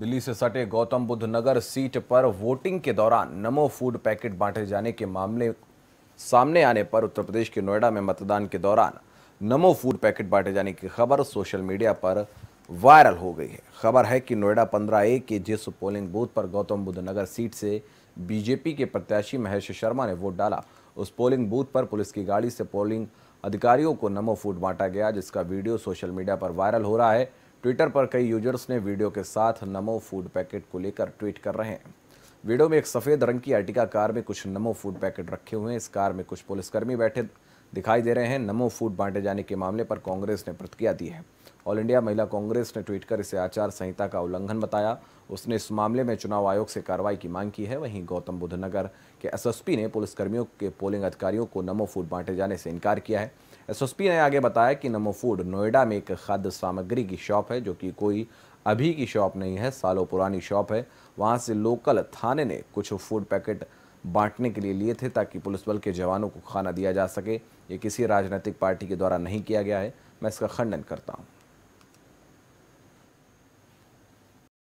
दिल्ली से सटे गौतम बुद्ध नगर सीट पर वोटिंग के दौरान नमो फूड पैकेट बांटे जाने के मामले सामने आने पर उत्तर प्रदेश के नोएडा में मतदान के दौरान नमो फूड पैकेट बांटे जाने की खबर सोशल मीडिया पर वायरल हो गई है खबर है कि नोएडा पंद्रह ए के जिस पोलिंग बूथ पर गौतम बुद्ध नगर सीट से बीजेपी के प्रत्याशी महेश शर्मा ने वोट डाला उस पोलिंग बूथ पर पुलिस की गाड़ी से पोलिंग अधिकारियों को नमो फूड बांटा गया जिसका वीडियो सोशल मीडिया पर वायरल हो रहा है ट्विटर पर कई यूजर्स ने वीडियो के साथ नमो फूड पैकेट को लेकर ट्वीट कर रहे हैं वीडियो में एक सफ़ेद रंग की अर्टिका कार में कुछ नमो फूड पैकेट रखे हुए हैं इस कार में कुछ पुलिसकर्मी बैठे दिखाई दे रहे हैं नमो फूड बांटे जाने के मामले पर कांग्रेस ने प्रतिक्रिया दी है ऑल इंडिया महिला कांग्रेस ने ट्वीट कर इसे आचार संहिता का उल्लंघन बताया उसने इस मामले में चुनाव आयोग से कार्रवाई की मांग की है वहीं गौतम बुद्ध नगर के एसएसपी ने पुलिसकर्मियों के पोलिंग अधिकारियों को नमो फूड बांटे जाने से इनकार किया है एसएसपी ने आगे बताया कि नमो फूड नोएडा में एक खाद्य सामग्री की शॉप है जो कि कोई अभी की शॉप नहीं है सालों पुरानी शॉप है वहाँ से लोकल थाने ने कुछ फूड पैकेट बांटने के लिए लिए थे ताकि पुलिस बल के जवानों को खाना दिया जा सके ये किसी राजनीतिक पार्टी के द्वारा नहीं किया गया है मैं इसका खंडन करता हूँ